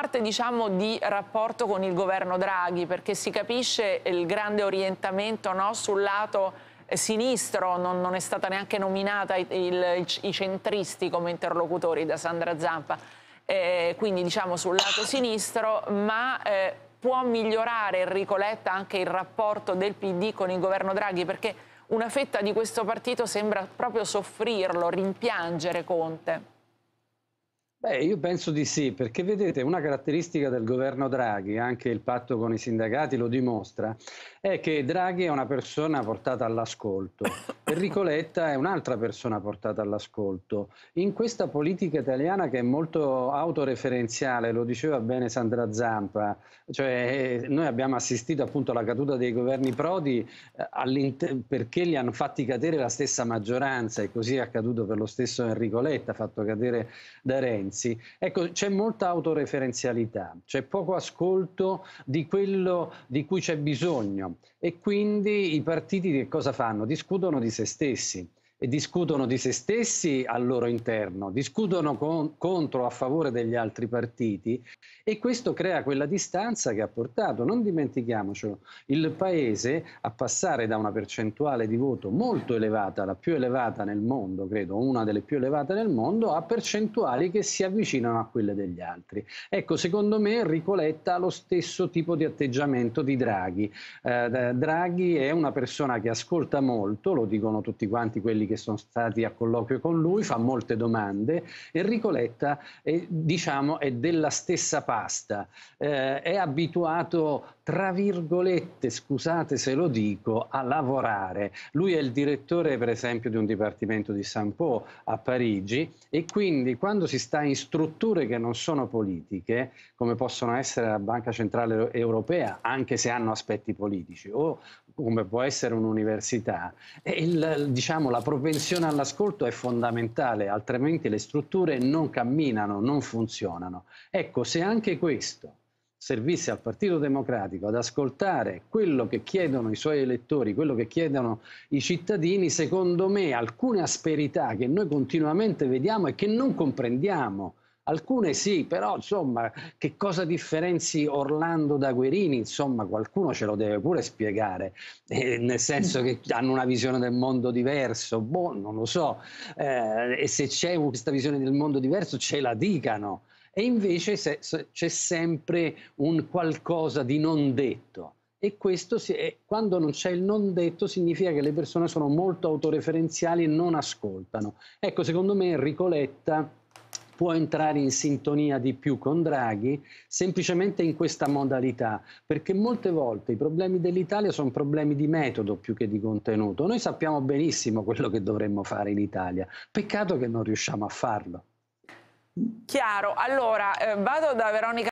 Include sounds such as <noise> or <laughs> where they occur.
parte diciamo, di rapporto con il governo Draghi, perché si capisce il grande orientamento no, sul lato eh, sinistro, non, non, è stata neanche nominata il, il, i centristi come interlocutori da Sandra Zampa, eh, quindi diciamo sul lato sinistro, ma eh, può migliorare Enrico Letta anche il rapporto del PD con il governo Draghi, perché una fetta di questo partito sembra proprio soffrirlo, rimpiangere Conte. Beh, io penso di sì, perché vedete, una caratteristica del governo Draghi, anche il patto con i sindacati lo dimostra, è che Draghi è una persona portata all'ascolto. <laughs> Enrico Letta è un'altra persona portata all'ascolto. In questa politica italiana che è molto autoreferenziale, lo diceva bene Sandra Zampa, cioè eh, noi abbiamo assistito appunto alla caduta dei governi Prodi eh, perché li hanno fatti cadere la stessa maggioranza e così è accaduto per lo stesso Enrico Letta, fatto cadere da Renzi. Ecco, c'è molta autoreferenzialità, c'è poco ascolto di quello di cui c'è bisogno e quindi i partiti che cosa fanno? Discutono di se stessi discutono di se stessi al loro interno, discutono con, contro a favore degli altri partiti e questo crea quella distanza che ha portato, non dimentichiamocelo, il Paese a passare da una percentuale di voto molto elevata, la più elevata nel mondo, credo, una delle più elevate nel mondo, a percentuali che si avvicinano a quelle degli altri. Ecco, secondo me Ricoletta ha lo stesso tipo di atteggiamento di Draghi. Eh, Draghi è una persona che ascolta molto, lo dicono tutti quanti quelli che sono stati a colloquio con lui, fa molte domande. Enrico Letta è, diciamo, è della stessa pasta, eh, è abituato, tra virgolette, scusate se lo dico, a lavorare. Lui è il direttore, per esempio, di un dipartimento di Saint Po a Parigi e quindi quando si sta in strutture che non sono politiche, come possono essere la Banca Centrale Europea, anche se hanno aspetti politici, o come può essere un'università, il, diciamo, la provincia propensione all'ascolto è fondamentale, altrimenti le strutture non camminano, non funzionano. Ecco, se anche questo servisse al Partito Democratico ad ascoltare quello che chiedono i suoi elettori, quello che chiedono i cittadini, secondo me alcune asperità che noi continuamente vediamo e che non comprendiamo Alcune sì, però insomma, che cosa differenzi Orlando da Guerini? Insomma, qualcuno ce lo deve pure spiegare, <laughs> eh, nel senso che hanno una visione del mondo diverso, boh, non lo so. Eh, e se c'è questa visione del mondo diverso, ce la dicano. E invece se, se, c'è sempre un qualcosa di non detto. E questo, si, eh, quando non c'è il non detto, significa che le persone sono molto autoreferenziali e non ascoltano. Ecco, secondo me Enrico Letta può entrare in sintonia di più con Draghi semplicemente in questa modalità, perché molte volte i problemi dell'Italia sono problemi di metodo più che di contenuto. Noi sappiamo benissimo quello che dovremmo fare in Italia, peccato che non riusciamo a farlo. Chiaro, allora eh, vado da Veronica.